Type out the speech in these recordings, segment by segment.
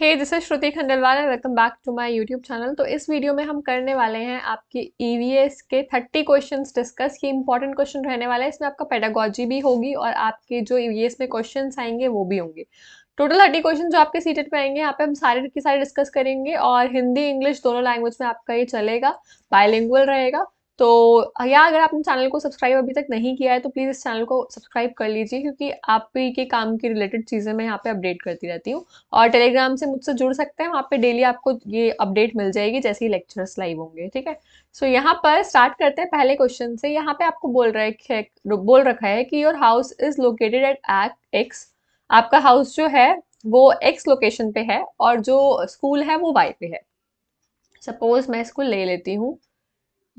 hey this is Shruti Khandelwal welcome back to my YouTube channel तो इस video में हम करने वाले हैं आपके ई e के 30 क्वेश्चंस डिस्कस ये इंपॉर्टेंट क्वेश्चन रहने वाला है इसमें आपका पेडागोजी भी होगी और आपके जो ई e में क्वेश्चन आएंगे वो भी होंगे टोटल थर्टी क्वेश्चन जो आपके सीटेड पे आएंगे यहाँ पे हम सारे के सारे डिस्कस करेंगे और हिंदी इंग्लिश दोनों लैंग्वेज में आपका ये चलेगा बायलिंगुअल रहेगा तो या अगर आपने चैनल को सब्सक्राइब अभी तक नहीं किया है तो प्लीज़ इस चैनल को सब्सक्राइब कर लीजिए क्योंकि आप ही के काम की रिलेटेड चीज़ें मैं यहाँ पे अपडेट करती रहती हूँ और टेलीग्राम से मुझसे जुड़ सकते हैं वहाँ पे डेली आपको ये अपडेट मिल जाएगी जैसे ही लेक्चर्स लाइव होंगे ठीक है सो so, यहाँ पर स्टार्ट करते हैं पहले क्वेश्चन से यहाँ पे आपको बोल रहा है बोल रखा है कि your house is located at एक्ट एक्स आपका हाउस जो है वो एक्स लोकेशन पे है और जो स्कूल है वो वाई पे है सपोज मैं स्कूल ले लेती हूँ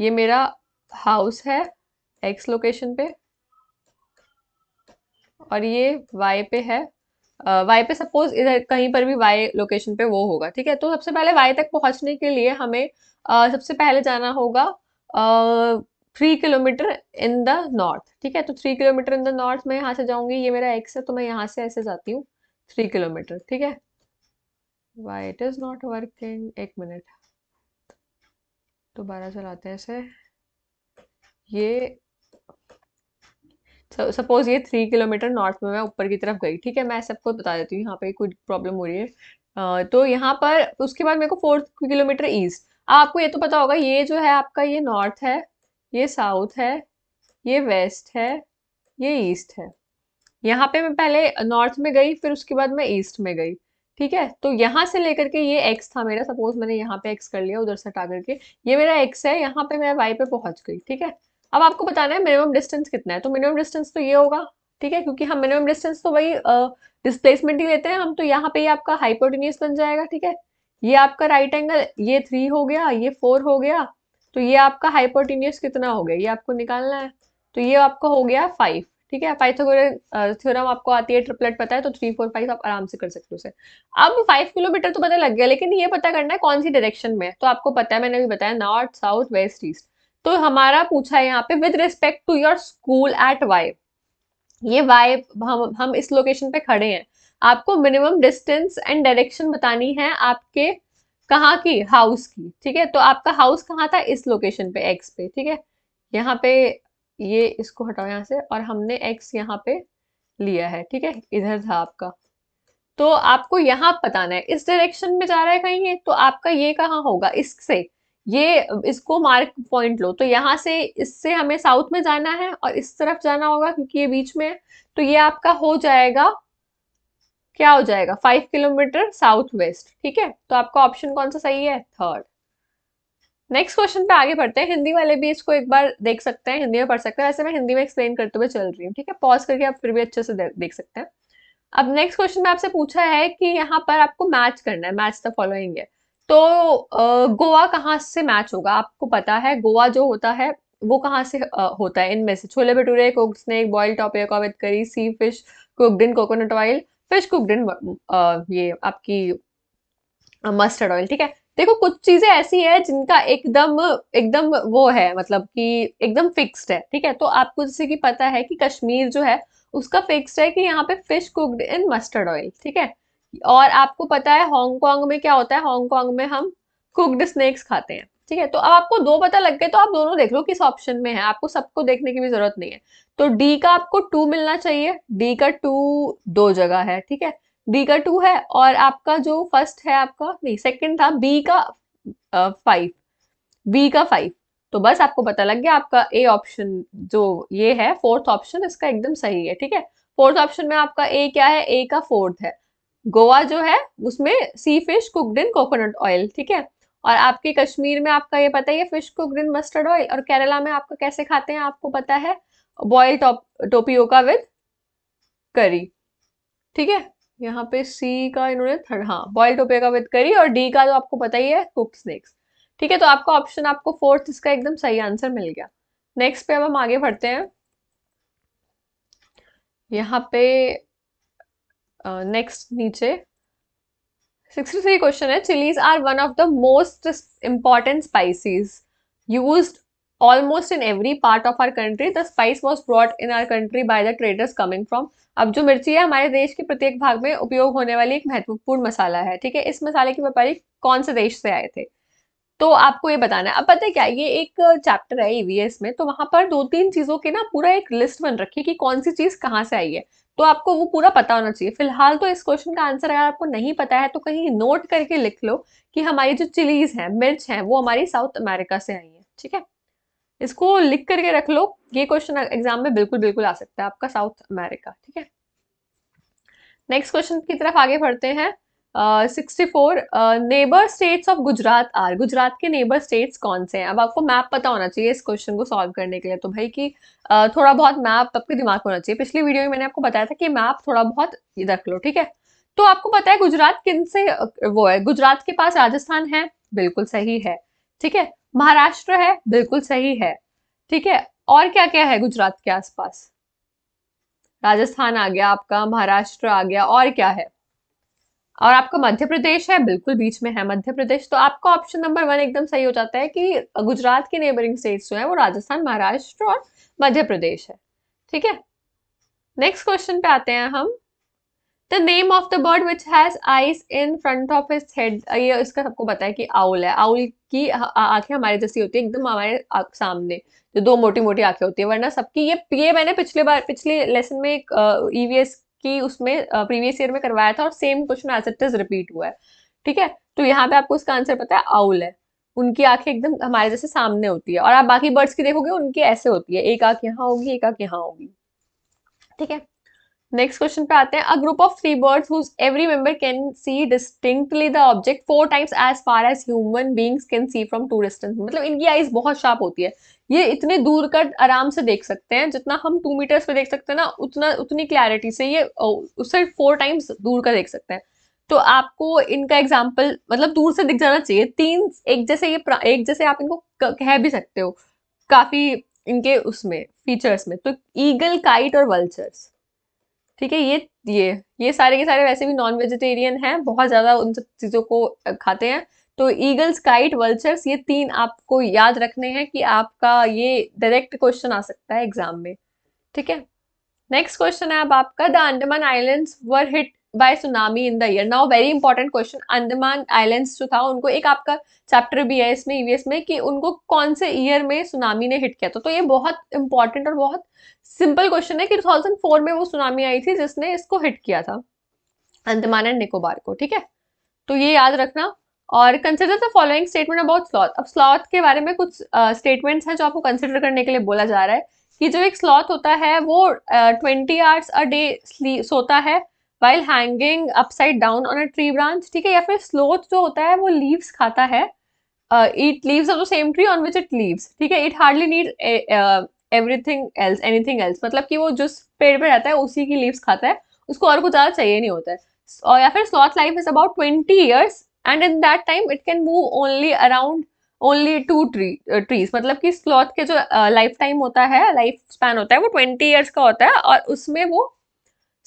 ये मेरा हाउस है एक्स लोकेशन पे और ये वाई पे है वाई पे सपोज इधर कहीं पर भी वाई लोकेशन पे वो होगा ठीक है तो सबसे पहले वाई तक पहुंचने के लिए हमें uh, सबसे पहले जाना होगा three kilometre in the north ठीक है तो three kilometre in the north मैं यहाँ से जाऊंगी ये मेरा एक्स है तो मैं यहाँ से ऐसे जाती हूँ थ्री किलोमीटर ठीक है why it is not working एक मिनट दोबारा चलाते हैं इसे ये सपोज ये थ्री किलोमीटर नॉर्थ में मैं ऊपर की तरफ गई ठीक है मैं सबको बता देती हूँ यहाँ पे कुछ प्रॉब्लम हो रही है आ, तो यहाँ पर उसके बाद मेरे को फोर्थ किलोमीटर ईस्ट आपको ये तो पता होगा ये जो है आपका ये नॉर्थ है ये साउथ है ये वेस्ट है ये ईस्ट है यहाँ पे मैं पहले नॉर्थ में गई फिर उसके बाद मैं ईस्ट में गई ठीक है तो यहाँ से लेकर के ये एक्स था मेरा सपोज मैंने यहाँ पे एक्स कर लिया उधर से हटा करके ये मेरा एक्स है यहाँ पे मैं वाई पे पहुंच गई ठीक है अब आपको बताना है मिनिमम डिस्टेंस कितना है तो मिनिमम डिस्टेंस तो ये होगा ठीक है क्योंकि हम मिनिमम डिस्टेंस तो वही डिस्प्लेसमेंट ही लेते हैं हम तो यहाँ पे ही आपका हाइपोटिनियस बन जाएगा ठीक है ये आपका राइट एंगल ये थ्री हो गया ये फोर हो गया तो ये आपका हाइपोटिनियस कितना हो गया ये आपको निकालना है तो ये आपका हो गया फाइव ठीक है पाइथागोरस थ्योरम आपको आती है ट्रिपलेट पता है तो थ्री फोर फाइव आप आराम से कर सकते हो उसे अब फाइव किलोमीटर तो पता लग गया लेकिन ये पता करना है कौन सी डायरेक्शन में तो आपको पता है मैंने भी बताया नॉर्थ साउथ वेस्ट ईस्ट तो हमारा पूछा है यहाँ पे with respect to your school at Y ये वाई हम हम इस लोकेशन पे खड़े हैं आपको मिनिमम डिस्टेंस एंड डायरेक्शन बतानी है आपके कहाँ की हाउस की ठीक है तो आपका हाउस कहाँ था इस लोकेशन पे एक्स पे ठीक है यहाँ पे ये इसको हटाओ यहाँ से और हमने एक्स यहाँ पे लिया है ठीक है इधर था आपका तो आपको यहाँ बताना है इस डायरेक्शन में जा रहा है कहीं ये तो आपका ये कहाँ होगा इससे ये इसको मार्क पॉइंट लो तो यहाँ से इससे हमें साउथ में जाना है और इस तरफ जाना होगा क्योंकि ये बीच में है तो ये आपका हो जाएगा क्या हो जाएगा फाइव किलोमीटर साउथ वेस्ट ठीक है तो आपका ऑप्शन कौन सा सही है थर्ड नेक्स्ट क्वेश्चन पे आगे बढ़ते हैं हिंदी वाले भी इसको एक बार देख सकते हैं हिंदी में पढ़ सकते हैं वैसे मैं हिंदी में एक्सप्लेन करते हुए चल रही हूँ ठीक है पॉज करके आप फिर भी अच्छे से देख सकते हैं अब नेक्स्ट क्वेश्चन में आपसे पूछा है कि यहाँ पर आपको मैच करना है मैच द फॉलोइंग है तो गोवा कहाँ से मैच होगा आपको पता है गोवा जो होता है वो कहाँ से होता है इनमें से chole bhature coke snake boil tapioca with curry sea fish cooked in coconut oil fish cooked in ये आपकी मस्टर्ड ऑयल ठीक है देखो कुछ चीजें ऐसी है जिनका एकदम एकदम वो है मतलब कि एकदम फिक्स्ड है ठीक है तो आपको जैसे कि पता है कि कश्मीर जो है उसका फिक्स्ड है कि यहाँ पे fish cooked in mustard oil ठीक है और आपको पता है हांगकांग में क्या होता है हांगकांग में हम कुकड स्नैक्स खाते हैं ठीक है तो अब आपको दो पता लग गए तो आप दोनों देख लो किस ऑप्शन में है आपको सबको देखने की भी जरूरत नहीं है तो डी का आपको टू मिलना चाहिए डी का टू दो जगह है ठीक है बी का टू है और आपका जो फर्स्ट है आपका नहीं सेकंड था बी का फाइव बी का फाइव तो बस आपको पता लग गया आपका ए ऑप्शन जो ये है फोर्थ ऑप्शन इसका एकदम सही है ठीक है फोर्थ ऑप्शन में आपका ए क्या है ए का फोर्थ है गोवा जो है उसमें sea fish cooked in coconut oil ठीक है और आपके कश्मीर में आपका ये पता है fish cooked in mustard oil और केरला में आपका कैसे खाते हैं आपको पता है बॉयल टोपियो का विद करी ठीक है यहाँ पे सी का इन्होंने थर्ड हाँ बॉइल्ड ओपेगा विद करी और डी का जो आपको पता ही है कुक स्नेक्स ठीक है तो आपका ऑप्शन आपको फोर्थ इसका एकदम सही आंसर मिल गया नेक्स्ट पे अब हम आगे बढ़ते हैं यहाँ पे नेक्स्ट uh, नीचे सिक्सटी थ्री क्वेश्चन है chillies are one of the most important spices used almost in every part of our country the spice was brought in our country by the traders coming from अब जो मिर्ची है हमारे देश के प्रत्येक भाग में उपयोग होने वाली एक महत्वपूर्ण मसाला है ठीक है इस मसाले के व्यापारी कौन से देश से आए थे तो आपको ये बताना है अब पता है क्या ये एक चैप्टर है ईवीएस e में तो वहां पर दो तीन चीजों के ना पूरा एक लिस्ट बन रखी है कि कौन सी चीज कहाँ से आई है तो आपको वो पूरा पता होना चाहिए फिलहाल तो इस क्वेश्चन का आंसर अगर आपको नहीं पता है तो कहीं नोट करके लिख लो कि हमारी जो चिलीज है मिर्च है वो हमारी साउथ अमेरिका से आई है ठीक है इसको लिख करके रख लो ये क्वेश्चन एग्जाम में बिल्कुल बिल्कुल आ सकता है आपका साउथ अमेरिका ठीक है नेक्स्ट क्वेश्चन की तरफ आगे बढ़ते हैं sixty four neighbour states of Gujarat are Gujarat के नेबर स्टेट्स कौन से हैं अब आपको मैप पता होना चाहिए इस क्वेश्चन को सॉल्व करने के लिए तो भाई कि uh, थोड़ा बहुत मैप आपके दिमाग होना चाहिए पिछली वीडियो में मैंने आपको बताया था कि मैप थोड़ा बहुत रख लो ठीक है तो आपको पता है गुजरात किन से वो है गुजरात के पास राजस्थान है बिल्कुल सही है ठीक है महाराष्ट्र है बिल्कुल सही है ठीक है और क्या क्या है गुजरात के आसपास राजस्थान आ गया आपका महाराष्ट्र आ गया और क्या है और आपका मध्य प्रदेश है बिल्कुल बीच में है मध्य प्रदेश तो आपका ऑप्शन नंबर वन एकदम सही हो जाता है कि गुजरात के नेबरिंग स्टेट्स जो है वो राजस्थान महाराष्ट्र और मध्य प्रदेश है ठीक है नेक्स्ट क्वेश्चन पे आते हैं हम the name of the bird which has eyes in front of his head ये इसका सबको पता है कि आउल है आउल की आंखें हमारे जैसी होती है एकदम हमारे सामने जो दो मोटी मोटी आंखें होती है वरना सबकी ये ये मैंने पिछले बार पिछले लेसन में एक ईवीएस की उसमें प्रीवियस ईयर में करवाया था और same question as it is repeat हुआ है ठीक है तो यहाँ पे आपको इसका आंसर पता है आउल है उनकी आंखें एकदम हमारे जैसे सामने होती है और आप बाकी बर्ड्स की देखोगे उनकी ऐसे होती है एक आंख यहाँ होगी एक आंख यहाँ होगी ठीक है नेक्स्ट क्वेश्चन पे आते हैं a group of three birds whose every member can see distinctly the object four times as far as human beings can see from to distance मतलब इनकी आईज बहुत शार्प होती है ये इतने दूर का आराम से देख सकते हैं जितना हम टू मीटर्स पे देख सकते हैं ना उतना उतनी क्लैरिटी से ये उससे फोर टाइम्स दूर का देख सकते हैं तो आपको इनका एग्जाम्पल मतलब दूर से दिख जाना चाहिए तीन एक जैसे ये एक जैसे आप इनको कह भी सकते हो काफ़ी इनके उसमें फीचर्स में तो ईगल काइट और वल्चर्स ठीक है ये ये ये सारे के सारे वैसे भी नॉन वेजिटेरियन हैं बहुत ज़्यादा उन सब चीज़ों को खाते हैं तो ईगल्स काइट वल्चर्स ये तीन आपको याद रखने हैं कि आपका ये डायरेक्ट क्वेश्चन आ सकता है एग्जाम में ठीक है नेक्स्ट क्वेश्चन है अब आपका the Andaman islands were hit by tsunami in the year now very important question Andaman islands जो था उनको एक आपका चैप्टर भी है इसमें ईवीएस e में कि उनको कौन से ईयर में सुनामी ने हिट किया था तो ये बहुत इंपॉर्टेंट और बहुत सिंपल क्वेश्चन है कि 2004 में वो सुनामी आई थी जिसने इसको हिट किया था अंदमान एंड निकोबार को ठीक है तो ये याद रखना और consider the following statement about sloth अब स्लॉथ के बारे में कुछ स्टेटमेंट्स uh, हैं जो आपको कंसिडर करने के लिए बोला जा रहा है कि जो एक स्लॉथ होता है वो ट्वेंटी आवर्स अ डे सोता है while hanging upside down on a tree branch ठीक है या फिर स्लोथ जो होता है वो लीव्स खाता है it lives off the same tree on which it lives ठीक है it hardly need everything else anything else मतलब कि वो जिस पेड़ पे रहता है उसी की लीव्स खाता है उसको और कुछ ज़्यादा चाहिए नहीं होता है और या फिर sloth life is about twenty years and in that time it can move only around only two tree trees मतलब कि स्लॉथ के जो लाइफ uh, टाइम होता है लाइफ स्पैन होता है वो ट्वेंटी ईयर्स का होता है और उसमें वो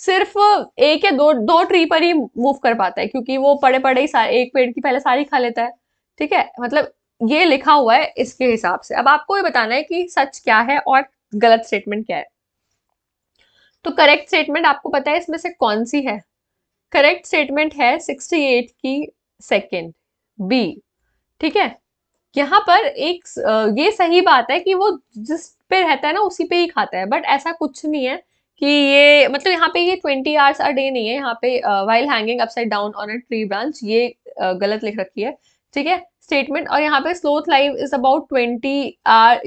सिर्फ uh, एक या दो दो ट्री पर ही मूव कर पाता है क्योंकि वो पड़े पड़े ही सारे एक पेड़ की पहले सारी खा लेता है ठीक है मतलब ये लिखा हुआ है इसके हिसाब से अब आपको ये बताना है कि सच क्या है और गलत स्टेटमेंट क्या है तो करेक्ट स्टेटमेंट आपको पता है इसमें से कौन सी है करेक्ट स्टेटमेंट है 68 की सेकंड बी ठीक है यहाँ पर एक ये सही बात है कि वो जिस पे रहता है ना उसी पे ही खाता है बट ऐसा कुछ नहीं है कि ये मतलब यहाँ पे ये ट्वेंटी आवर्स अ डे नहीं है यहाँ पे while hanging upside down on a tree branch ये गलत लिख रखी है ठीक है स्टेटमेंट और यहाँ पे sloth life is about twenty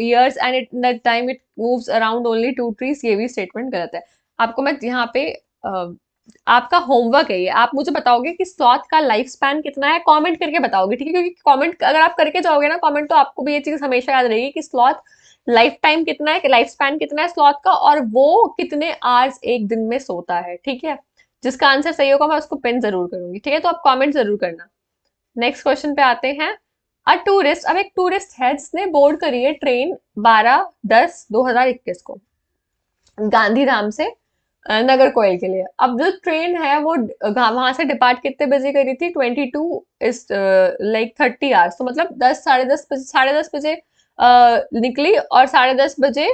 years and it that time it moves around only two trees ये भी स्टेटमेंट गलत है आपको मैं यहाँ पे uh, आपका होमवर्क है ये आप मुझे बताओगे कि स्लॉथ का लाइफ स्पैन कितना है कमेंट करके बताओगे ठीक है क्योंकि कमेंट अगर आप करके जाओगे ना कमेंट तो आपको भी ये चीज़ हमेशा याद रहेगी कि स्लॉथ लाइफ टाइम कितना है लाइफ स्पैन कितना है स्लॉथ का और वो कितने आवर्स एक दिन में सोता है ठीक है जिसका आंसर सही होगा मैं उसको पिन जरूर करूंगी ठीक है तो आप कमेंट जरूर करना नेक्स्ट क्वेश्चन पे आते हैं अ टूरिस्ट अब एक टूरिस्ट है जिसने बोर्ड करी है ट्रेन 12 दस 2021 को गांधीधाम से नगर कोयल के लिए अब जो ट्रेन है वो वहां से डिपार्ट कितने बजे करी थी 22 two is like thirty hours तो मतलब दस साढ़े दस बजे साढ़े दस बजे निकली और साढ़े दस बजे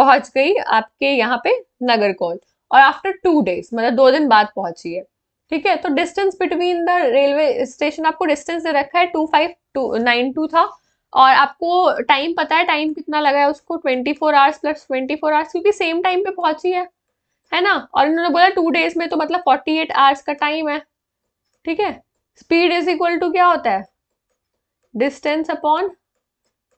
पहुंच गई आपके यहाँ पे नगर कोयल और आफ्टर टू डेज मतलब दो दिन बाद पहुंची है ठीक है तो distance between the railway station आपको डिस्टेंस दे रखा है two five two nine two था और आपको टाइम पता है टाइम कितना लगा है उसको twenty four hours plus twenty four hours क्योंकि सेम टाइम पे पहुंची है है ना और इन्होंने बोला टू डेज में तो मतलब फोर्टी एट आवर्स का टाइम है ठीक है स्पीड इज इक्वल टू क्या होता है डिस्टेंस अपॉन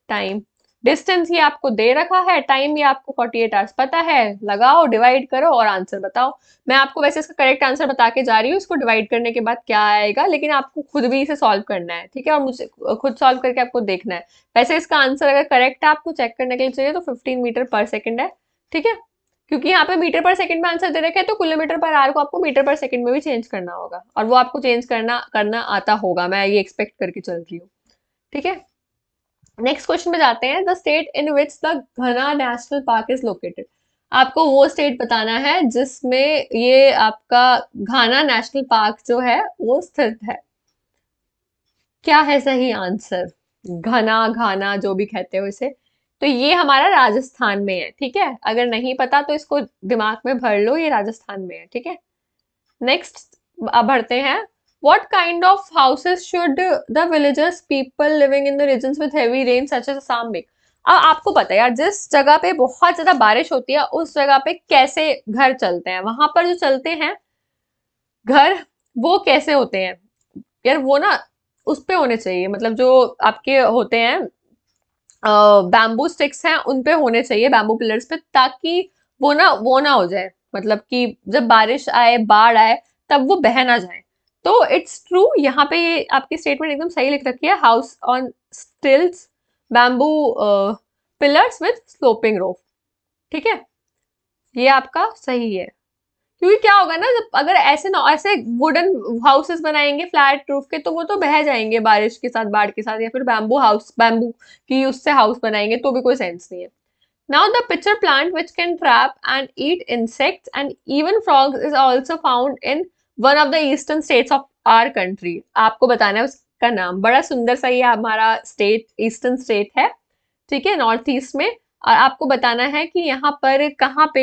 टाइम डिस्टेंस ये आपको दे रखा है टाइम ये आपको 48 आवर्स पता है लगाओ डिवाइड करो और आंसर बताओ मैं आपको वैसे इसका करेक्ट आंसर बता के जा रही हूँ इसको डिवाइड करने के बाद क्या आएगा लेकिन आपको खुद भी इसे सॉल्व करना है ठीक है और मुझे खुद सॉल्व करके आपको देखना है वैसे इसका आंसर अगर करेक्ट है आपको चेक करने के लिए चाहिए तो फिफ्टीन मीटर पर सेकेंड है ठीक है क्योंकि यहाँ पे मीटर पर सेकंड में आंसर दे रखा है तो किलोमीटर पर आर को आपको मीटर पर सेकंड में भी चेंज करना होगा और वो आपको चेंज करना करना आता होगा मैं ये एक्सपेक्ट करके चल रही हूँ ठीक है नेक्स्ट क्वेश्चन में जाते हैं the state in which the Ghana national park is located आपको वो स्टेट बताना है जिसमें ये आपका घाना नेशनल पार्क जो है वो स्थित है क्या है सही आंसर घना घाना जो भी कहते हो इसे तो ये हमारा राजस्थान में है ठीक है अगर नहीं पता तो इसको दिमाग में भर लो ये राजस्थान में है ठीक है नेक्स्ट बढ़ते हैं what kind of houses should the villagers people living in the regions with heavy rain such as assam make अब आपको पता है यार जिस जगह पे बहुत ज्यादा बारिश होती है उस जगह पे कैसे घर चलते हैं वहां पर जो चलते हैं घर वो कैसे होते हैं यार वो ना उस पे होने चाहिए मतलब जो आपके होते हैं बैम्बू स्टिक्स हैं उन पे होने चाहिए बैम्बू पिलर्स पे ताकि वो ना वो ना हो जाए मतलब कि जब बारिश आए बाढ़ आए तब वो बह ना जाए तो इट्स ट्रू यहाँ पे आपकी स्टेटमेंट एकदम सही लिख रखी है house on stilts bamboo pillars with sloping roof ठीक है ये आपका सही है क्योंकि क्या होगा ना जब अगर ऐसे ना ऐसे वुडन हाउसेस बनाएंगे फ्लैट रूफ के तो वो तो बह जाएंगे बारिश के साथ बाढ़ के साथ या फिर बैम्बू हाउस बैम्बू की उससे हाउस बनाएंगे तो भी कोई सेंस नहीं है now the pitcher plant which can trap and eat insect and even frogs is also found in one of the eastern states of our country आपको बताना है उसका नाम बड़ा सुंदर सा ये हमारा स्टेट ईस्टर्न स्टेट है ठीक है नॉर्थ ईस्ट में और आपको बताना है कि यहाँ पर कहाँ पे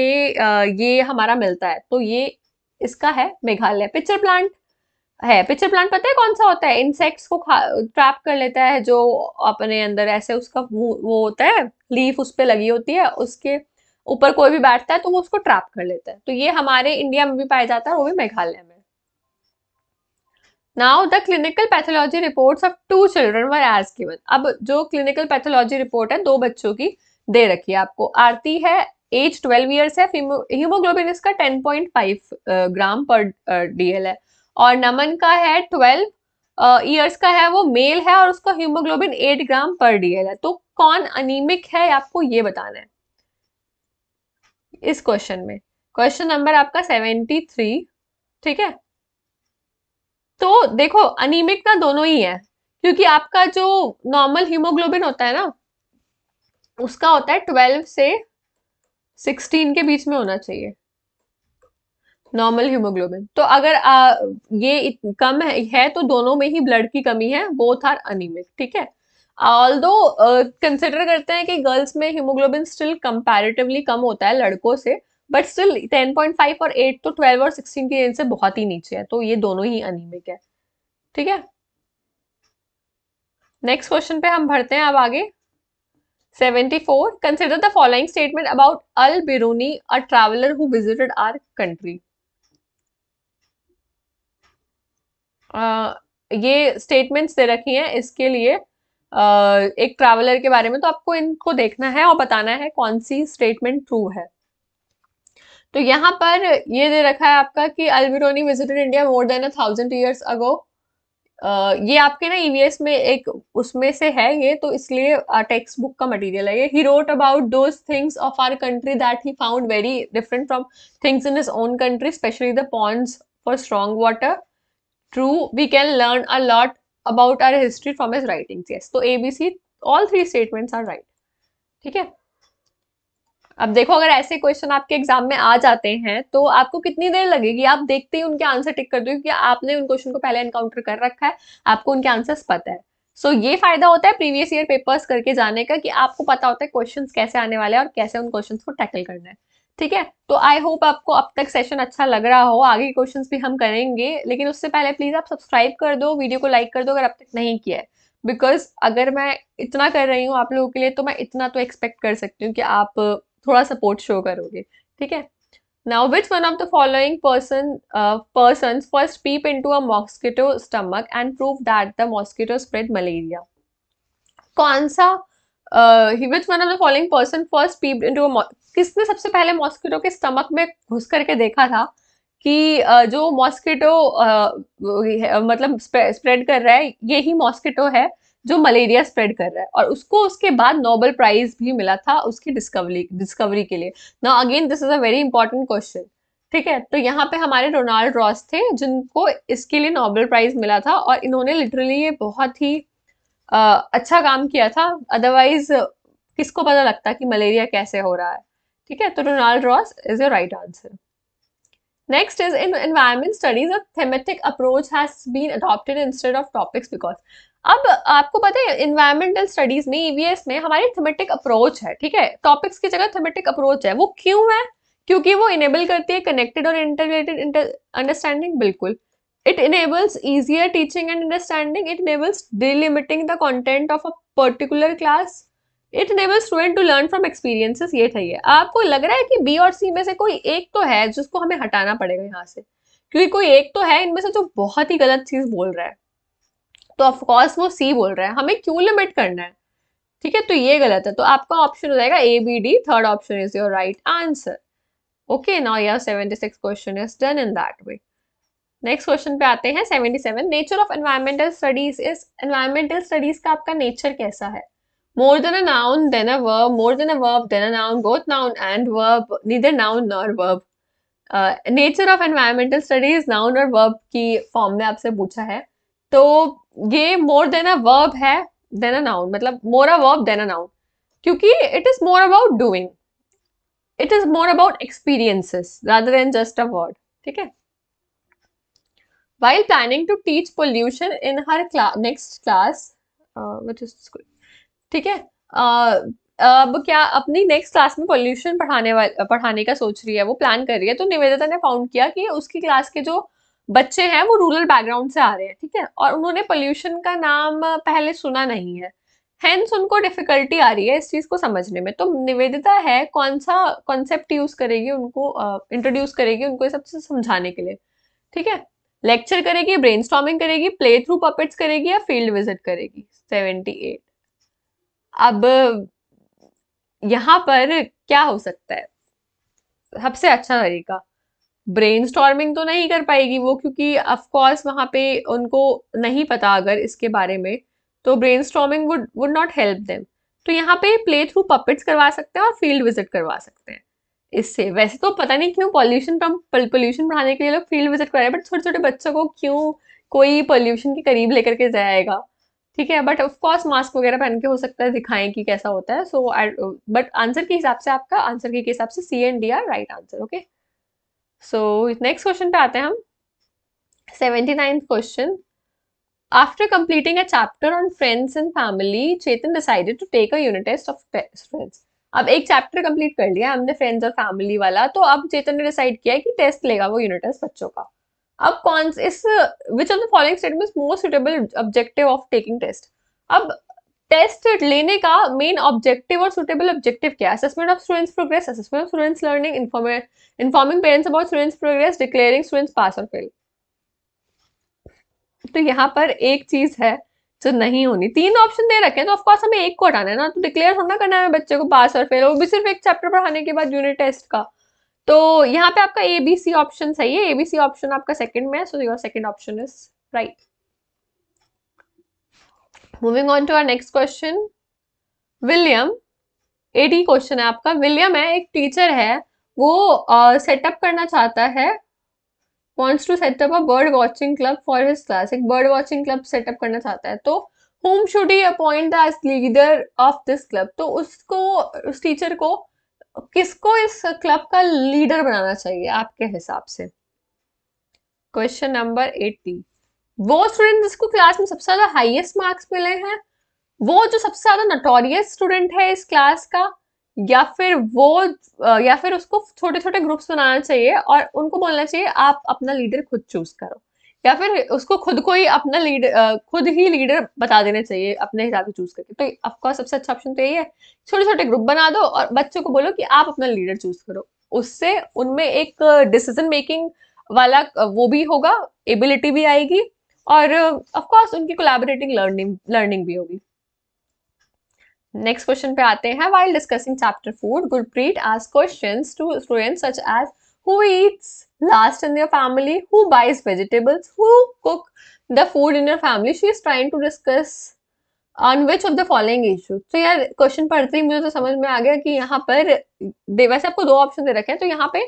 ये हमारा मिलता है तो ये इसका है मेघालय पिक्चर प्लांट है पिक्चर प्लांट पता है कौन सा होता है इंसेक्ट्स को ट्रैप कर लेता है जो अपने अंदर ऐसे उसका वो होता है लीफ उस पर लगी होती है उसके ऊपर कोई भी बैठता है तो वो उसको ट्रैप कर लेता है तो ये हमारे इंडिया में भी पाया जाता है वो भी मेघालय में now the clinical pathology report of two children were as given अब जो क्लिनिकल पैथोलॉजी रिपोर्ट है दो बच्चों की दे रखी है आपको आरती है एज ट्वेल्व ईयर्स है हीमोग्लोबिन इसका ten point five gram per dL है और नमन का है ट्वेल्व ईयर्स का है वो मेल है और उसका haemoglobin eight gram per dL है तो कौन अनिमिक है आपको ये बताना है इस क्वेश्चन में क्वेश्चन नंबर आपका सेवेंटी थ्री ठीक है तो देखो अनिमिक ना दोनों ही है क्योंकि आपका जो नॉर्मल हीमोग्लोबिन होता है ना उसका होता है ट्वेल्व से सिक्सटीन के बीच में होना चाहिए नॉर्मल हीमोग्लोबिन तो अगर आ, ये कम है, है तो दोनों में ही ब्लड की कमी है बोथ आर अनिमिक ठीक है ऑल दो कंसिडर करते हैं कि गर्ल्स में हीमोग्लोबिन स्टिल कंपैरेटिवली कम होता है लड़कों से बट स्टिल 10.5 और 8 तो 12 और 16 की रेंज से बहुत ही नीचे है तो ये दोनों ही अनिमिक है ठीक है नेक्स्ट क्वेश्चन पे हम भरते हैं अब आगे 74 four consider following statement about al biruni a traveler who visited our country ये स्टेटमेंट्स दे रखी हैं इसके लिए uh, एक ट्रैवलर के बारे में तो आपको इनको देखना है और बताना है कौन सी स्टेटमेंट ट्रू है तो यहाँ पर ये दे रखा है आपका कि Alberuni visited India more than a thousand years ago ये आपके ना ईवीएस e में एक उसमें से है ये तो इसलिए टेक्स्ट बुक का मटेरियल है ये he wrote about those things of our country that he found very different from things in his own country specially the ponds for storing water true we can learn a lot about our history from his writings yes तो see all three statements are right ठीक है अब देखो अगर ऐसे question आपके exam में आ जाते हैं तो आपको कितनी देर लगेगी आप देखते ही उनके आंसर टिक कर दो क्योंकि आपने उन क्वेश्चन को पहले एनकाउंटर कर रखा है आपको उनके आंसर्स पता है सो so, ये फायदा होता है प्रीवियस ईयर पेपर्स करके जाने का कि आपको पता होता है क्वेश्चन कैसे आने वाले हैं और कैसे उन क्वेश्चन को टैकल करना है ठीक है तो आई होप आपको अब तक सेशन अच्छा लग रहा हो आगे के क्वेश्चंस भी हम करेंगे लेकिन उससे पहले प्लीज़ आप सब्सक्राइब कर दो वीडियो को लाइक कर दो अगर अब तक नहीं किया है बिकॉज अगर मैं इतना कर रही हूँ आप लोगों के लिए तो मैं इतना तो एक्सपेक्ट कर सकती हूँ कि आप थोड़ा सपोर्ट शो करोगे ठीक है now which one of the following person person first peep into a mosquito stomach and prove that the mosquito spread malaria कौन सा which one of the following person first peep into किसने सबसे पहले mosquito के stomach में घुस करके देखा था कि uh, जो मॉस्किटो uh, मतलब स्प्रेड कर रहा है ये ही मॉस्किटो है जो मलेरिया स्प्रेड कर रहा है और उसको उसके बाद नोबल प्राइज भी मिला था उसकी डिस्कवरी डिस्कवरी के लिए ना again this is a very important question ठीक है तो यहाँ पे हमारे रोनाल्ड रॉस थे जिनको इसके लिए नोबेल प्राइज मिला था और इन्होंने लिटरली ये बहुत ही आ, अच्छा काम किया था अदरवाइज किसको पता लगता कि मलेरिया कैसे हो रहा है ठीक है तो Ronald Ross is a right answer next is in environment studies a thematic approach has been adopted instead of topics because अब आपको पता है इन्वायरमेंटल स्टडीज में ईवीएस e में हमारी थीमेटिक अप्रोच है ठीक है टॉपिक्स की जगह थीमेटिक अप्रोच है वो क्यों है क्योंकि वो इनेबल करती है कनेक्टेड और इंटरग्रेटेड अंडरस्टैंडिंग बिल्कुल it enables easier teaching and understanding it enables delimiting the content of a particular class it enables student to learn from experiences ये चाहिए आपको लग रहा है कि बी और सी में से कोई एक तो है जिसको हमें हटाना पड़ेगा यहाँ से क्योंकि कोई एक तो है इनमें से जो बहुत ही गलत चीज़ बोल रहा है तो ऑफकोर्स वो सी बोल रहा है हमें क्यों लिमिट करना है ठीक है तो ये गलत है तो आपका ऑप्शन हो जाएगा A B D third option is your right answer okay now your seventy six question is done in that way next question पे आते हैं seventy seven nature of environmental studies is environmental studies का आपका nature कैसा है more than a noun than a verb more than a verb than a noun both noun and verb neither noun nor verb nature of environmental studies noun और verb की form में आपसे पूछा है तो ये मोर देन अ वर्ब है than a noun मतलब more a verb than a noun क्योंकि it is more about doing it is more about experiences rather than just a word ठीक है while planning to teach pollution in her cla next class uh, which is ठीक है uh, अब क्या अपनी next class में pollution पढ़ाने पढ़ाने का सोच रही है वो प्लान कर रही है तो निवेदिता ने फाउंड किया कि उसकी क्लास के जो बच्चे हैं वो रूरल बैकग्राउंड से आ रहे हैं ठीक है और उन्होंने पोल्यूशन का नाम पहले सुना नहीं है हैंस उनको डिफिकल्टी आ रही है इस चीज़ को समझने में तो निवेदिता है कौन सा कॉन्सेप्ट यूज़ करेगी उनको इंट्रोड्यूस uh, करेगी उनको ये सब चीज़ समझाने के लिए ठीक है लेक्चर करेगी ब्रेन करेगी प्ले थ्रू पपेट्स करेगी या फील्ड विजिट करेगी सेवेंटी एट अब यहाँ पर क्या हो सकता है सबसे अच्छा तरीका ब्रेन स्टॉर्मिंग तो नहीं कर पाएगी वो क्योंकि अफकोर्स वहाँ पे उनको नहीं पता अगर इसके बारे में तो brainstorming would would not help them तो यहाँ पे प्ले थ्रू पपेट्स करवा सकते हैं और फील्ड विजिट करवा सकते हैं इससे वैसे तो पता नहीं क्यों पॉल्यूशन पॉल्यूशन बढ़ाने के लिए लोग फील्ड विजिट कर रहे हैं बट छोटे छोटे बच्चों को क्यों कोई पॉल्यूशन के करीब लेकर के जाएगा ठीक है बट ऑफकोर्स मास्क वगैरह पहन के हो सकता है दिखाएं कि कैसा होता है सो बट आंसर के हिसाब से आपका आंसर के हिसाब से C and D are right answer okay so next question पे आते हैं हम seventy ninth question after completing a chapter on friends and family Chetan decided to take a unit test of friends अब एक चैप्टर कंप्लीट कर लिया हमने friends और फैमिली वाला तो अब चेतन ने डिसाइड किया कि टेस्ट लेगा वो यूनिट टेस्ट बच्चों का अब कौन इस which of the following statement most suitable objective of taking test अब टेस्ट लेने का मेन ऑब्जेक्टिव और सुटेबल ऑब्जेक्टिव क्या है assessment of students progress assessment of students learning informing parents about students progress declaring students pass और fail तो यहाँ पर एक चीज है जो नहीं होनी तीन ऑप्शन दे रखे हैं तो ऑफकोर्स हमें एक को हटाना है ना तो डिक्लेयर होना करना है बच्चे को पास और फेल वो भी सिर्फ एक चैप्टर पढ़ाने के बाद यूनिट टेस्ट का तो यहाँ पे आपका ए बी सी ऑप्शन सही है ए बी सी ऑप्शन आपका सेकंड में है so your second option is right moving on to our next question William eighty question है आपका विलियम है एक टीचर है वो सेटअप uh, करना चाहता है wants to set up a bird watching club for his class एक बर्ड वॉचिंग क्लब सेटअप करना चाहता है तो whom should he appoint the leader of this club तो उसको उस टीचर को किसको इस क्लब का लीडर बनाना चाहिए आपके हिसाब से क्वेश्चन नंबर एट्टी वो स्टूडेंट जिसको क्लास में सबसे ज्यादा हाईएस्ट मार्क्स मिले हैं वो जो सबसे ज्यादा नटोरियस स्टूडेंट है इस क्लास का या फिर वो या फिर उसको छोटे छोटे ग्रुप्स बनाना चाहिए और उनको बोलना चाहिए आप अपना लीडर खुद चूज करो या फिर उसको खुद को ही अपना लीडर खुद ही लीडर बता देना चाहिए अपने हिसाब से चूज करके तो ऑफकोर्स सबसे अच्छा ऑप्शन तो यही है छोटे छोटे ग्रुप बना दो और बच्चों को बोलो कि आप अपना लीडर चूज करो उससे उनमें एक डिसीजन मेकिंग वाला वो भी होगा एबिलिटी भी आएगी और ऑफकोर्स uh, उनकी कोलेबोरेटिंग लर्निंग लर्निंग भी होगी नेक्स्ट क्वेश्चन पे आते हैं while discussing chapter food Gurpreet आज question to student such as who eats last in your family who buys vegetables who cook the food in your family she is trying to discuss on which of the following issue तो यार question पढ़ते ही मुझे तो समझ में आ गया कि यहाँ पर वैसे आपको दो ऑप्शन दे रखे हैं तो यहाँ पे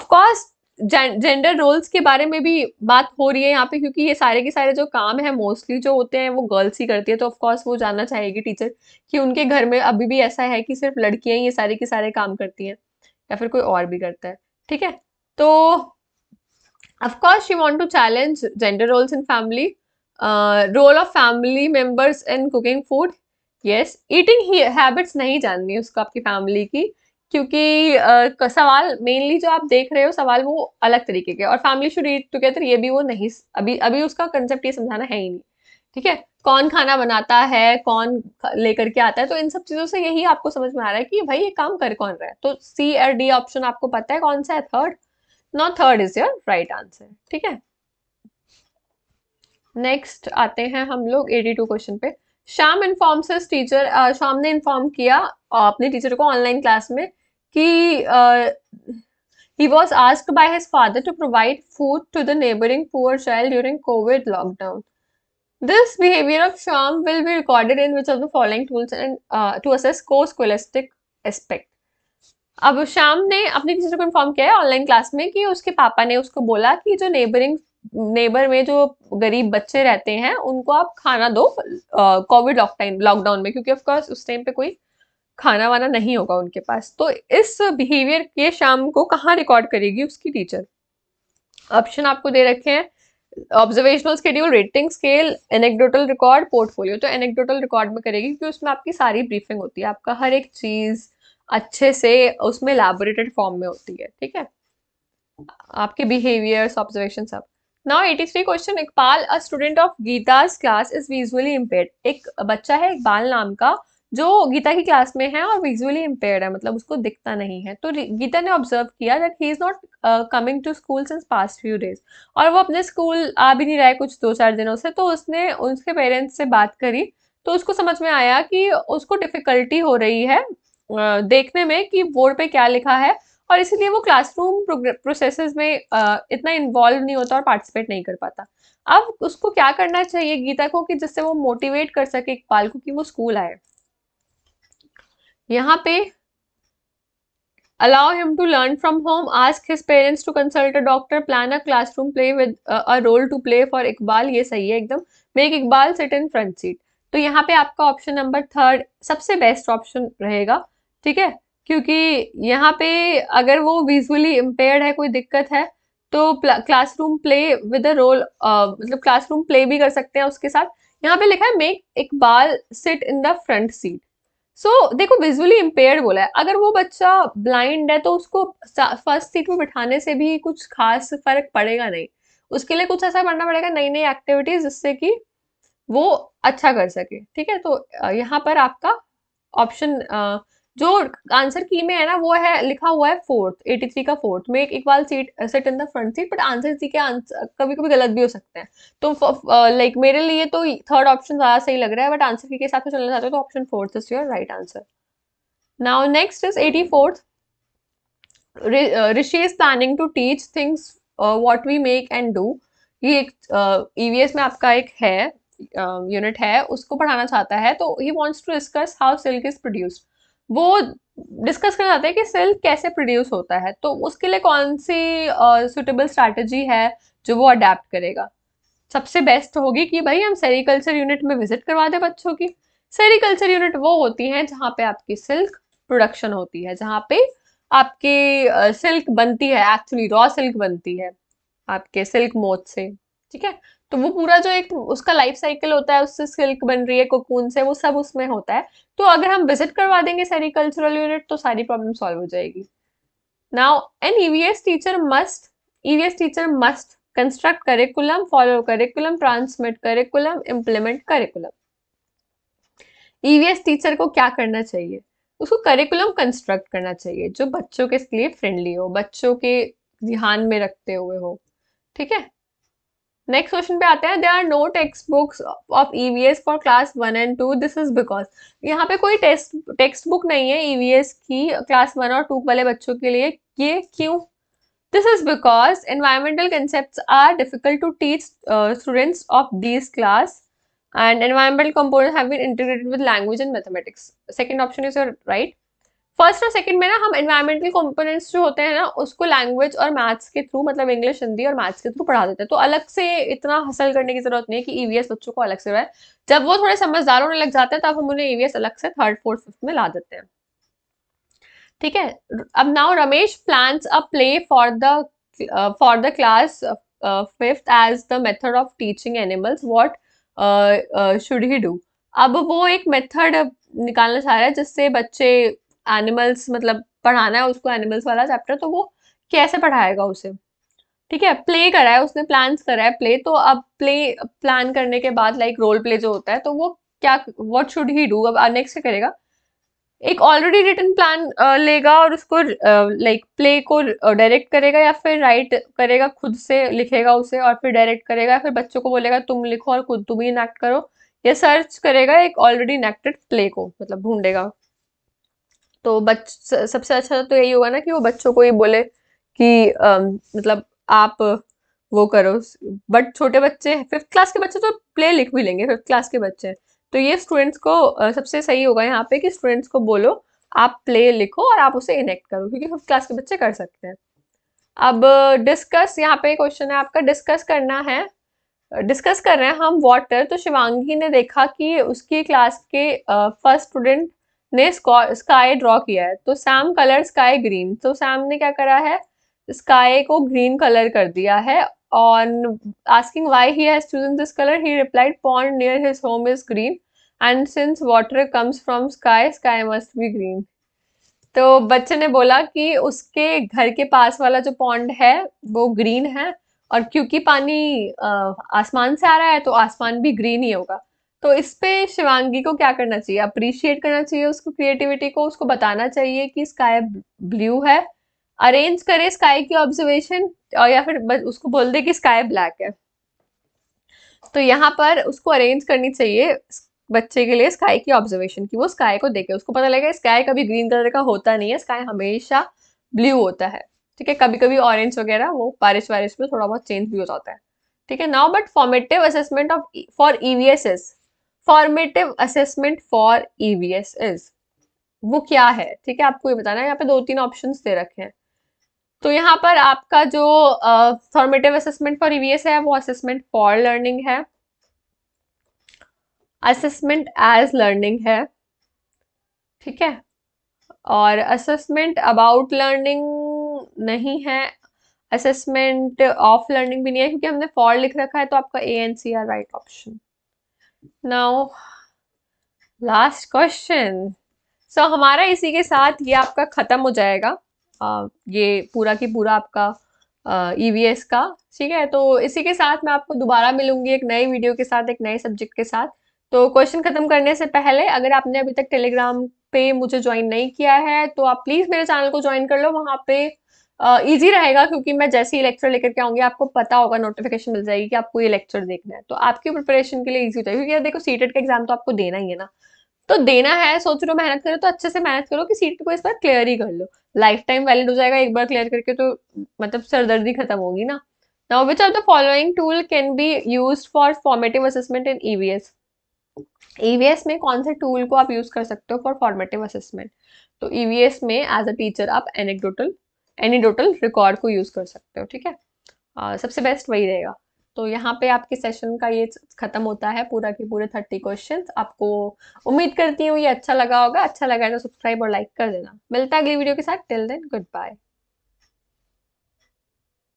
ऑफकोर्स जेंडर रोल्स के बारे में भी बात हो रही है यहाँ पे क्योंकि ये सारे के सारे जो काम है मोस्टली जो होते हैं वो गर्ल्स ही करती है तो ऑफकोर्स वो जानना चाहेगी टीचर कि उनके घर में अभी भी ऐसा है कि सिर्फ लड़कियाँ ये सारे के सारे काम करती हैं या फिर कोई और भी करता है ठीक है तो of course you want to challenge gender roles in family role of family members in cooking food yes eating habits नहीं जाननी उसको आपकी फैमिली की क्योंकि uh, सवाल मेनली जो आप देख रहे हो सवाल वो अलग तरीके के और फैमिली शुड ईट टुगेदर ये भी वो नहीं अभी अभी उसका कंसेप्ट ये समझाना है ही नहीं ठीक है कौन खाना बनाता है कौन लेकर के आता है तो इन सब चीजों से यही आपको समझ में आ रहा है कि भाई ये काम कर कौन रहा है तो सी एर डी ऑप्शन आपको पता है कौन सा है third no third is your right answer ठीक है नेक्स्ट आते हैं हम लोग एटी टू क्वेश्चन पे श्याम इन्फॉर्म्स टीचर श्याम ने इन्फॉर्म किया अपने टीचर को ऑनलाइन क्लास में कि he was ask by his father to provide food to the neighbouring poor child during COVID lockdown this behaviour of Shyam will be recorded in which of the following tools and to assess co-scholastic aspect अब शाम ने अपने teacher को inform किया है online class में कि उसके पापा ने उसको बोला कि जो नेबरिंग नेबर में जो गरीब बच्चे रहते हैं उनको आप खाना दो कोविड लॉकडाउन में क्योंकि ऑफकोर्स उस टाइम पे कोई खाना वाना नहीं होगा उनके पास तो इस बिहेवियर के शाम को कहाँ रिकॉर्ड करेगी उसकी टीचर ऑप्शन आपको दे रखे हैं observational schedule rating scale anecdotal record portfolio तो एनेक्डोटल रिकॉर्ड में करेगी क्योंकि उसमें आपकी सारी ब्रीफिंग होती है आपका हर एक चीज़ अच्छे से उसमें लेबोरेटेड फॉर्म में होती है ठीक है आपके बिहेवियर्स ऑब्जर्वेशन सब now 83 question Iqbal a student of Geeta's class is visually impair एक बच्चा है इकबाल नाम का जो गीता की क्लास में है और विजुअली इम्पेयर है मतलब उसको दिखता नहीं है तो गीता ने ऑब्जर्व किया that he is not coming to school since past few days और वो अपने स्कूल आ भी नहीं रहे कुछ दो चार दिनों से तो उसने उसके पेरेंट्स से बात करी तो उसको समझ में आया कि उसको डिफ़िकल्टी हो रही है uh, देखने में कि बोर्ड पे क्या लिखा है और इसीलिए वो क्लासरूम प्रोसेस में uh, इतना इन्वॉल्व नहीं होता और पार्टिसिपेट नहीं कर पाता अब उसको क्या करना चाहिए गीता को कि जिससे वो मोटिवेट कर सके इकबाल को कि वो स्कूल आए यहाँ पे allow him to learn from home ask his parents to consult a doctor plan a classroom play with uh, a role to play Iqbal ये सही है एकदम make Iqbal sit in front seat तो यहाँ पे आपका ऑप्शन नंबर थर्ड सबसे best option रहेगा ठीक है क्योंकि यहाँ पे अगर वो विजुअली इम्पेयर्ड है कोई दिक्कत है तो classroom play with a role मतलब क्लासरूम प्ले भी कर सकते हैं उसके साथ यहाँ पे लिखा है make Iqbal sit in the front seat so so, देखो विजुअली इम्पेयर्ड बोला है अगर वो बच्चा ब्लाइंड है तो उसको फर्स्ट सीट में बिठाने से भी कुछ खास फर्क पड़ेगा नहीं उसके लिए कुछ ऐसा करना पड़ेगा नई नई एक्टिविटीज जिससे कि वो अच्छा कर सके ठीक है तो यहाँ पर आपका ऑप्शन जो आंसर की में है ना वो है लिखा हुआ है फोर्थ एटी थ्री का fourth make equal seat set in the front seat but answer C के आंसर uh, कभी कभी गलत भी हो सकते हैं तो लाइक uh, मेरे लिए तो थर्ड ऑप्शन ज़्यादा सही लग रहा है बट आंसर की के हिसाब से चलना चाहते हो तो option fourth is your right answer now next is eighty fourth Rishi is planning to teach things what we make and do ये एक ईवीएस uh, e में आपका एक है यूनिट uh, है उसको पढ़ाना चाहता है तो he wants to discuss how silk is produced वो डिस्कस करना चाहते हैं कि सेल कैसे प्रोड्यूस होता है तो उसके लिए कौन सी सुटेबल uh, स्ट्रैटेजी है जो वो अडेप्ट करेगा सबसे बेस्ट होगी कि भाई हम सेरिकल्चर यूनिट में विजिट करवा दें बच्चों की सेरिकल्चर यूनिट वो होती है जहाँ पे आपकी सिल्क प्रोडक्शन होती है जहाँ पे आपकी सिल्क बनती है एक्चुअली रॉ सिल्क बनती है आपके सिल्क मोथ से ठीक है तो वो पूरा जो एक उसका लाइफ साइकिल होता है उससे सिल्क बन रही है कोकून से वो सब उसमें होता है तो अगर हम विजिट करवा देंगे सेरिकल्चरल यूनिट तो सारी प्रॉब्लम सॉल्व हो जाएगी now an EVS teacher must EVS teacher must construct curriculum follow curriculum transmit curriculum implement curriculum EVS teacher को क्या करना चाहिए उसको करिकुलम कंस्ट्रक्ट करना चाहिए जो बच्चों के लिए फ्रेंडली हो बच्चों के ध्यान में रखते हुए हो ठीक है नेक्स्ट क्वेश्चन पे आते हैं they are no text books of EVS for class one and two this is because यहाँ पे कोई टेक्स्ट टेक्स्ट बुक नहीं है ईवीएस e की क्लास वन और टू वाले बच्चों के लिए ये क्यों this is because environmental concept are difficult to teach students of this class and environmental component have been integrated with language and first और सेकंड में ना हम एनवायरमेंटल कंपोनेंट्स जो होते हैं ना उसको लैंग्वेज और मैथ्स के थ्रू मतलब इंग्लिश हिंदी और मैथ्स के थ्रू पढ़ा देते हैं तो अलग से इतना हसल करने की जरूरत नहीं है कि ईवीएस e बच्चों को अलग से है जब वो थोड़े समझदार होने लग जाते हैं तब हम उन्हें ईवीएस e अलग से थर्ड फोर्थ फिफ्थ में ला देते हैं ठीक है अब now Ramesh plan a play for the for the class fifth as the method of teaching animals what should he do अब वो एक मेथड निकालना चाह रहा है जिससे बच्चे एनिमल्स मतलब पढ़ाना है उसको एनिमल्स वाला चैप्टर तो वो कैसे पढ़ाएगा उसे ठीक है प्ले करा है उसने प्लान करा है प्ले तो अब प्ले प्लान करने के बाद लाइक रोल प्ले जो होता है तो वो क्या वट शुड ही डू अब नेक्स्ट करेगा एक ऑलरेडी रिटर्न प्लान लेगा और उसको लाइक प्ले को डायरेक्ट करेगा या फिर राइट करेगा खुद से लिखेगा उसे और फिर डायरेक्ट करेगा फिर बच्चों को बोलेगा तुम लिखो और खुद तुम ही इनेक्ट करो या सर्च करेगा एक ऑलरेडी इनेक्टेड प्ले को मतलब ढूंढेगा तो बच सबसे अच्छा तो यही होगा ना कि वो बच्चों को ही बोले कि आ, मतलब आप वो करो बट छोटे बच्चे फिफ्थ क्लास के बच्चे तो प्ले लिख भी लेंगे फिफ्थ क्लास के बच्चे तो ये स्टूडेंट्स को सबसे सही होगा यहाँ पे कि स्टूडेंट्स को बोलो आप प्ले लिखो और आप उसे इनेक्ट करो क्योंकि फिफ्थ क्लास के बच्चे कर सकते हैं अब डिस्कस यहाँ पे क्वेश्चन है आपका डिस्कस करना है डिस्कस कर रहे हैं हम वाटर तो शिवांगी ने देखा कि उसकी क्लास के फर्स्ट स्टूडेंट ने स्काई ड्रॉ किया है तो सैम कलर स्काई ग्रीन तो सैम ने क्या करा है स्काई को ग्रीन कलर कर दिया है और asking why he has chosen this colour he replied pond near his home is green and since water comes from sky sky must be green तो बच्चे ने बोला कि उसके घर के पास वाला जो पॉन्ड है वो ग्रीन है और क्योंकि पानी आसमान से आ रहा है तो आसमान भी ग्रीन ही होगा तो इस पे शिवांगी को क्या करना चाहिए अप्रिशिएट करना चाहिए उसको क्रिएटिविटी को उसको बताना चाहिए कि स्काई ब्लू है अरेंज करे स्काई की ऑब्जर्वेशन और या फिर उसको बोल दे कि स्काई ब्लैक है तो यहाँ पर उसको अरेंज करनी चाहिए बच्चे के लिए स्काई की ऑब्जर्वेशन की वो स्काई को देखे उसको पता लगेगा स्काई कभी ग्रीन कलर का होता नहीं है स्काई हमेशा ब्लू होता है ठीक है कभी कभी ऑरेंज वगैरह वो बारिश वारिश में थोड़ा बहुत चेंज भी हो जाता है ठीक है now but formative assessment of for EVS formative assessment for EVS e is वो क्या है ठीक है आपको ये बताना है यहाँ पे दो तीन ऑप्शन दे रखे हैं तो यहाँ पर आपका जो फॉर्मेटिव असेसमेंट फॉर ईवीएस है वो असेसमेंट फॉर लर्निंग है असेसमेंट एज लर्निंग है ठीक है और असेसमेंट अबाउट लर्निंग नहीं है असेसमेंट ऑफ लर्निंग भी नहीं है क्योंकि हमने फॉर लिख रखा है तो आपका A N C R right option now last question so हमारा इसी के साथ ये आपका ख़त्म हो जाएगा आ, ये पूरा की पूरा आपका ई वी एस का ठीक है तो इसी के साथ मैं आपको दोबारा मिलूंगी एक नए वीडियो के साथ एक नए सब्जेक्ट के साथ तो क्वेश्चन ख़त्म करने से पहले अगर आपने अभी तक टेलीग्राम पे मुझे ज्वाइन नहीं किया है तो आप प्लीज़ मेरे चैनल को ज्वाइन कर लो वहाँ पे ईजी uh, रहेगा क्योंकि मैं जैसे ही लेक्चर लेकर के आऊँगी आपको पता होगा नोटिफिकेशन मिल जाएगी कि आपको ये लेक्चर देखना है तो आपकी प्रिपरेशन के लिए ईजी हो जाएगी क्योंकि देखो सीटेट का एग्जाम तो आपको देना ही है ना तो देना है सोच रहे हो मेहनत करो तो अच्छे से मेहनत करो कि सीट को इस बार क्लियर ही कर लो लाइफ टाइम वैलिड हो जाएगा एक बार क्लियर करके तो मतलब सरदर्दी खत्म होगी ना now which are the following tool can be use for formative assessment in EVS EVS में कौन से टूल को आप यूज कर सकते हो फॉर फॉर्मेटिव असेसमेंट तो ईवीएस e में एज अ टीचर आप एनेक्डोटल एनी टोटल रिकॉर्ड को यूज़ कर सकते हो ठीक है आ, सबसे बेस्ट वही रहेगा तो यहाँ पे आपके सेशन का ये खत्म होता है पूरा के पूरे थर्टी क्वेश्चन आपको उम्मीद करती हूँ ये अच्छा लगा होगा अच्छा लगा है तो सब्सक्राइब और लाइक कर देना मिलता है अगली वीडियो के साथ टिल देन गुड बाय